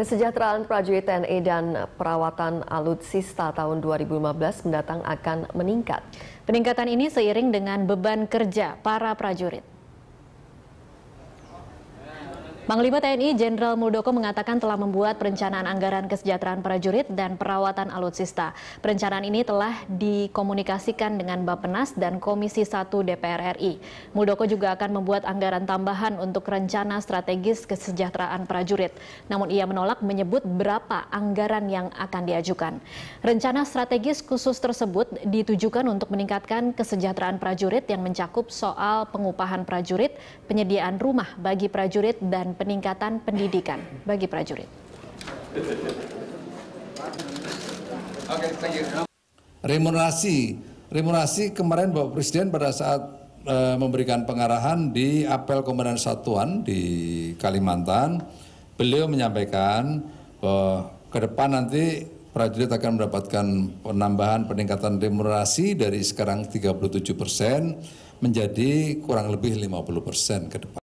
Kesejahteraan prajurit TNI e dan perawatan alutsista tahun 2015 mendatang akan meningkat. Peningkatan ini seiring dengan beban kerja para prajurit. Panglima TNI Jenderal Muldoko mengatakan telah membuat perencanaan anggaran kesejahteraan prajurit dan perawatan alutsista. Perencanaan ini telah dikomunikasikan dengan Bappenas dan Komisi 1 DPR RI. Muldoko juga akan membuat anggaran tambahan untuk rencana strategis kesejahteraan prajurit. Namun ia menolak menyebut berapa anggaran yang akan diajukan. Rencana strategis khusus tersebut ditujukan untuk meningkatkan kesejahteraan prajurit yang mencakup soal pengupahan prajurit, penyediaan rumah bagi prajurit dan peningkatan pendidikan bagi prajurit. Remunerasi, remunerasi kemarin Bapak Presiden pada saat e, memberikan pengarahan di apel komandan satuan di Kalimantan, beliau menyampaikan bahwa e, ke depan nanti prajurit akan mendapatkan penambahan peningkatan remunerasi dari sekarang 37 persen menjadi kurang lebih 50 persen ke depan.